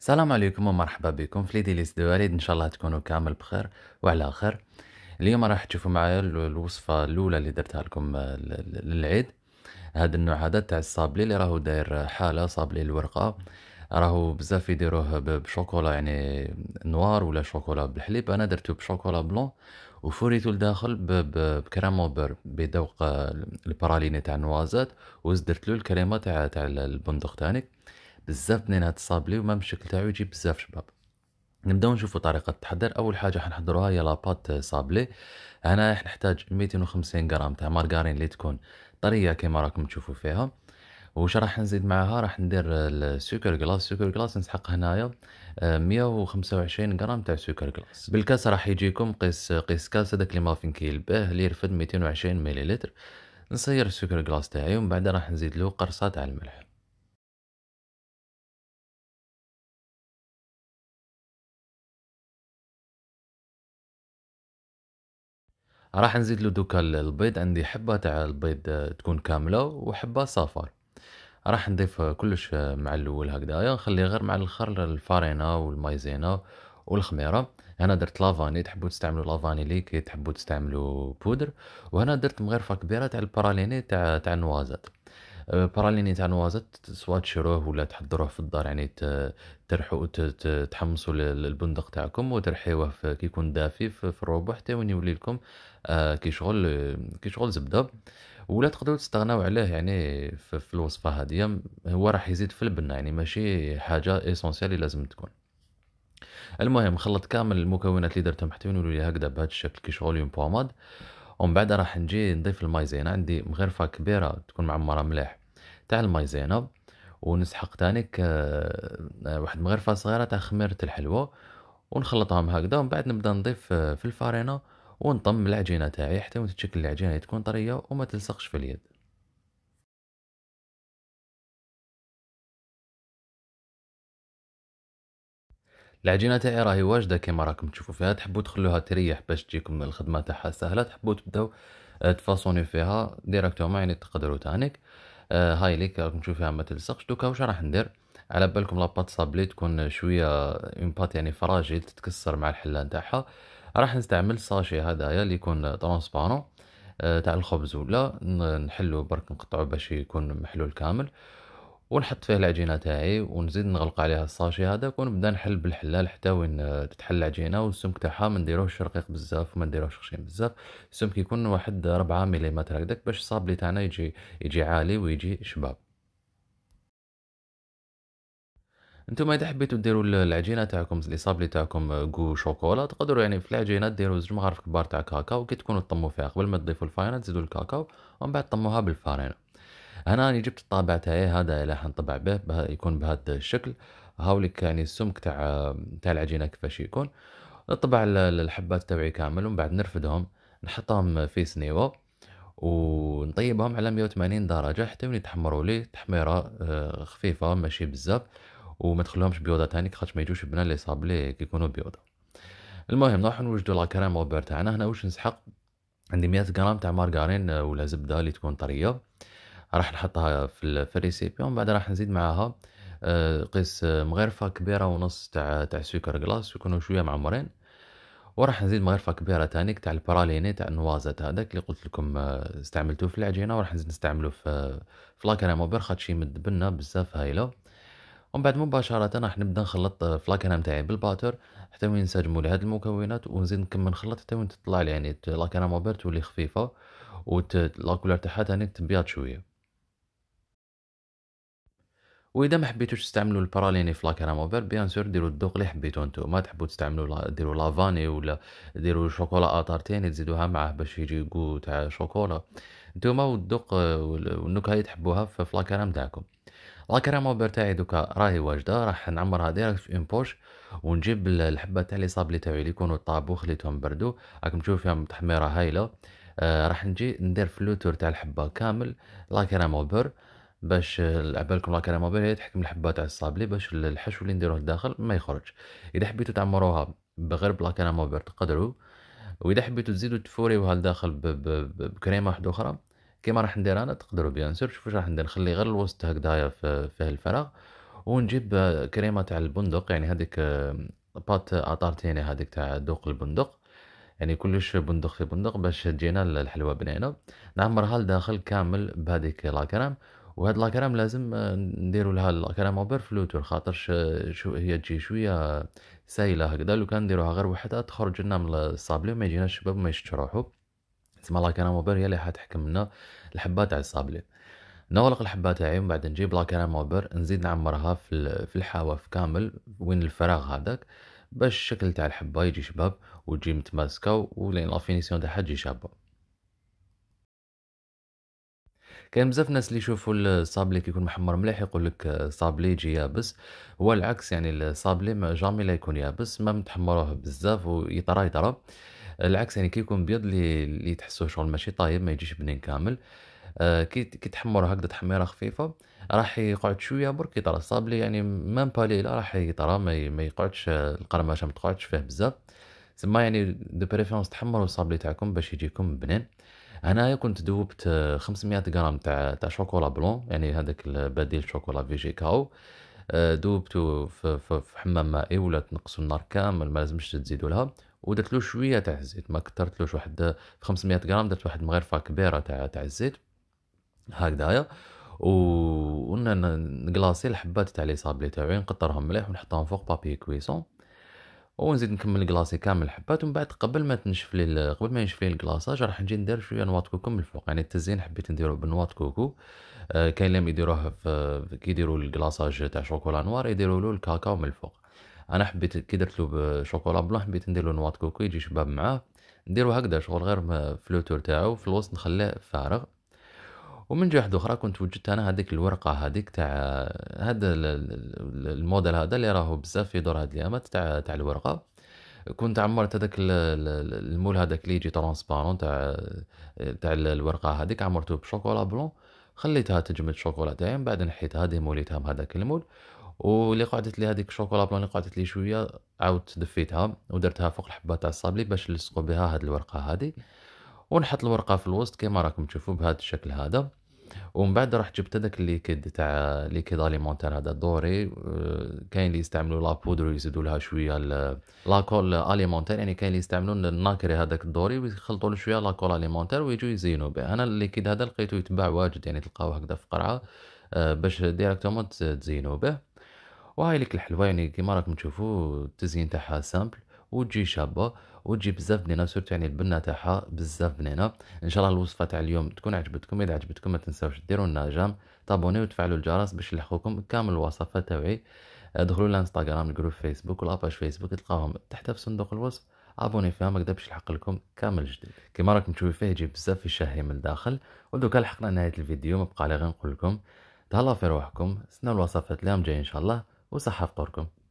السلام عليكم ومرحبا بكم في ليديليس دواليد ان شاء الله تكونوا كامل بخير وعلى خير اليوم راح تشوفوا معايا الوصفه الاولى اللي درتها لكم للعيد هذا النوع هذا تاع الصابلي اللي راهو داير حاله صابلي الورقه راهو بزاف يديروه بشوكولا يعني نوار ولا شوكولا بالحليب انا درتو بشوكولا بلون وفوريتو لداخل بكرامو بر بذوق البراليني تاع النوازات وزدرتلو الكريمه تاع تاع البندق تانيك. بزاف هاد صابلي وما الشكل تاعو يجيب بزاف شباب نبداو نشوفوا طريقه التحضير اول حاجه حنحضروها هي لاباط صابلي هنا نحتاج 250 غرام تاع مارغرين اللي تكون طريه كما راكم تشوفوا فيها وش راح نزيد معاها راح ندير السكر كلاص سكر كلاص نسحق هنايا 125 آه، غرام تاع سكر كلاص بالكاس راح يجيكم قيس قيس كاس هذاك لي مافين كيلباه اللي يرفد 220 مليلتر نصير السكر كلاص تاعي ومن بعد راح نزيد له قرصه تاع الملح راح نزيد له دوكا البيض عندي حبة تاع البيض آه، تكون كاملة وحبة صفار راح نضيف كلش آه، مع الاول هكذايا نخلي غير مع الاخر الفارينة والمايزينا والخميره هنا درت لافاني تحبوا تستعملوا لافانيلي كي تحبوا تستعملوا بودر وهنا درت مغرفه كبيره تاع البراليني تاع تاع النوازات أه، بارالين تاع سوا تشروه ولا تحضروه في الدار يعني ترحو تحمصوا البندق تاعكم وترحيوه كي يكون دافي في الروبو حتى وين يولي لكم أه، كي شغل كي شغل زبده ولا تقدروا تستغناو عليه يعني في الوصفه هذه هو راح يزيد في البنه يعني ماشي حاجه ايسونسيال لازم تكون المهم خلط كامل المكونات اللي درتهم حتى يولي هكذا بهذا الشكل كي شغل يوم بوماد ومن بعد راح نجي نضيف المايزينا عندي مغرفة كبيرة تكون معمرة مليح تاع المايزينا ونسحق تانيك آه، واحد مغرفة صغيرة تاع خميرة الحلوى ونخلطهم هكذا ومن بعد نبدا نضيف آه، في الفارينة ونطم العجينة تاعي حتى تشكل العجينة تكون طرية وما تلصقش في اليد العجينه تاعي راهي واجده كيما راكم تشوفوا فيها تحبوا تخلوها تريح باش تجيكم الخدمه تاعها سهله تحبوا تبداو آه، تفاصوني فيها ديريكتومون يعني تقدروا تانيك آه هاي ليك راكم تشوفوا فيها ما تلصقش دوكا واش راح ندير على بالكم لاباط صابلي تكون شويه اون بات يعني فراجيل تتكسر مع الحله تاعها راح نستعمل صاشي هذايا اللي يكون ترونسبارون آه، تاع الخبز ولا نحلو برك نقطعو باش يكون محلول كامل ونحط فيه العجينه تاعي ونزيد نغلق عليها الصاشي هذا ونبدا نحل بالحلال حتى وين آه، تتحل العجينه والسمك تاعها ما نديروهش رقيق بزاف وما نديروهش خشين بزاف السمك يكون واحد 4 ملم هكذاك باش الصابلي تاعنا يجي يجي عالي ويجي شباب انتم اذا حبيتو ديروا العجينه تاعكم لي صابلي تاعكم كو آه، شوكولا تقدروا يعني في العجينه ديروا زوج مغارف كبار تاع كاكاو كي تكونوا طمو فيها قبل ما تضيفوا الفاينه تزيدوا الكاكاو ومن بعد طموها بالفارينه هنا أنا جبت الطابع تاعي هذا اللي حنطبع به يكون بهذا الشكل هاوليك يعني السمك تاع تاع العجينة كيفاش يكون نطبع الحبات تبعي كامل ومن بعد نرفدهم نحطهم في سنيوه ونطيبهم على 180 درجة حتى من يتحمروا لي تحميرة آه، خفيفة ماشي بزاف وما تخلوهمش بيوضة تاني خاطش ما يجوش بنان لي صابلي كيكونوا بيوضة المهم نروح نوجدوا لا كريم اوبير تاعنا هنا واش نسحق عندي 100 غرام تاع مارغرين آه، ولا زبدة اللي تكون طرية راح نحطها في الريسيبي ومن بعد راح نزيد معاها آه، قيس مغرفة كبيرة ونص تاع تاع سكر كلاص يكونوا شوية معمرين وراح نزيد مغرفة كبيرة تانيك تاع البراليني تاع النوازات هذاك اللي قلت لكم آه، استعملتوه في العجينة وراح نزيد نستعملو في في لاكريم خاطش يمد بنا بزاف هايلة ومن بعد مباشرة راح نبدا نخلط فلاكريم تاعي بالباتر حتى وين ينسجموا لهاد المكونات ونزيد نكمل نخلط حتى وين تطلع لي يعني لاكريم وبير تولي خفيفة وت... لاكولار تاعها تاني تبيض شوية واذا ما حبيتوش تستعملوا البراليني في لا كراموبيل بيان سور ديروا الدوق اللي حبيتو نتوما تحبوا تستعملوا ديروا لافاني ولا ديروا شوكولا اطارتين تزيدوها معاه باش يجي كو تاع شوكولا نتوما والدوق والنكهه اللي تحبوها في لاكريم تاعكم لا تاعي دوكا راهي واجده راح نعمرها ديريكت في اون بوش ونجيب الحبه تاع لي صابلي تاعي اللي يكونوا طابو خليتهم بردو راكم تشوفوا فيهم تحميره هايله آه راح نجي ندير في تاع الحبه كامل لا كراموبيل باش العبالكم لاكريم كريمه هي تحكم الحبه تاع الصابلي باش الحشو اللي نديروه لداخل ما يخرج اذا حبيتو تعمروها بغير بلاكريم موبيل تقدروا واذا حبيتو تزيدو تفوريوها لداخل بكريمه واحده اخرى كيما راح ندير انا تقدروا بيان سور شوفوا راح ندير نخلي غير الوسط هكذايا في فيه الفراغ ونجيب كريمه تاع البندق يعني هذيك بات اطارتيني هذيك تاع دوق البندق يعني كلش بندق في بندق باش تجينا الحلوه بنينه نعمرها لداخل كامل بهذيك لاكريم وهاد لاكرام لازم آه، نديرو لها لاكرام اوبر فلوتور خاطرش شو هي تجي شويه سايله هكذا لو كان نديروها غير وحده تخرج لنا من الصابلي وما يجينا الشباب ما يشتش روحو تسمى لاكرام اوبر هي اللي حتحكم لنا الحبه تاع الصابلي نغلق الحبه تاعي ومن بعد نجيب لاكرام اوبر نزيد نعمرها في في الحواف كامل وين الفراغ هذاك باش الشكل تاع الحبه يجي شباب وتجي متماسكه ولين لافينيسيون تاعها تجي شابه كاين بزاف ناس اللي يشوفوا الصابلي كيكون محمر مليح يقول لك آه، صابلي يجي يابس هو العكس يعني الصابلي ما جامي لا يكون يابس ما تحمروه بزاف ويطرى يطرى العكس يعني كيكون بيض اللي اللي تحسوه شغل ماشي طايب ما يجيش بنين كامل كي آه، كي تحمر هكذا تحميره خفيفه راح يقعد شويه برك يطرى الصابلي يعني مام بالي راح يطرى ما يقعدش القرمشه ما تقعدش فيه بزاف سما يعني دو بريفيرونس تحمروا الصابلي تاعكم باش يجيكم بنين هنايا كنت ذوبت 500 آه، غرام تاع تاع شوكولا بلون يعني هذاك البديل شوكولا فيجي كاو ذوبته آه، في, في, في حمام مائي ولا تنقصوا النار كامل ما لازمش تزيدوا لها ودرت له شويه تاع الزيت ما كثرتلوش واحد 500 آه، غرام درت واحد مغرفه كبيره تاع تاع الزيت هكذايا و نقلاصي الحبات تاع لي صابلي تاعي نقطرهم مليح ونحطهم فوق بابي كويسون ونزيد نكمل الكلاصي كامل الحبات ومن بعد قبل ما تنشف لي قبل ما ينشف لي الكلاصاج راح نجي ندير شويه نواط كوكو من الفوق يعني التزيين حبيت نديرو بنواط كوكو آه كاين اللي يديروه كي يديروا الكلاصاج تاع شوكولا نوار يديروا له الكاكاو من الفوق انا حبيت كي درت له بشوكولا بلون حبيت ندير له نواط كوكو يجي شباب معاه نديرو هكذا شغل غير في لوتور تاعو في الوسط نخليه فارغ ومن جهه اخرى كنت وجدت انا هذيك الورقه هذيك تاع هذا الموديل هذا اللي راهو بزاف في دور هاد الايامات تاع تاع الورقه كنت عمرت هذاك المول هذاك اللي يجي ترونسبارون تاع تاع الورقه هذيك عمرته بشوكولا بلون خليتها تجمد شوكولا تاعي من بعد نحيتها ديموليتها بهذاك المول واللي قعدت لي هذيك الشوكولا بلون اللي قعدت لي شويه عاودت دفيتها ودرتها فوق الحبه تاع الصابلي باش نلصقوا بها هاد الورقه هذه ونحط الورقه في الوسط كيما راكم تشوفوا بهذا الشكل هذا ومن بعد راح جبت هذاك الليكيد تاع ليكيد اليمونتير هذا دوري آه، كاين اللي يستعملوا لا بودر ويزيدوا لها شويه لاكول اليمونتير يعني كاين اللي يستعملوا الناكري هذاك الدوري ويخلطوا له شويه لاكول اليمونتير ويجوا يزينوا به انا الليكيد هذا لقيته يتباع واجد يعني تلقاه هكذا في قرعه آه، باش ديريكتومون تزينوا به وهاي لك الحلوه يعني كيما راكم تشوفوا التزيين تاعها سامبل وتجي شابه وتجي بزاف بنينه سورتو يعني البنه تاعها بزاف بنينه ان شاء الله الوصفه تاع اليوم تكون عجبتكم اذا عجبتكم ما تنساوش ديروا لنا جام تابوني وتفعلوا الجرس باش يلحقوكم كامل الوصفات تاوعي ادخلوا الانستغرام الجروب فيسبوك والاباج فيسبوك تلقاهم تحت في صندوق الوصف ابوني فيها ما باش يلحق لكم كامل جديد كيما راكم تشوفوا فيه يجي بزاف يشهي من الداخل ودوكا لحقنا نهايه الفيديو ما بقى لي غير نقول لكم تهلاو في روحكم استناو الوصفات اليوم جاي ان شاء الله وصحه فطوركم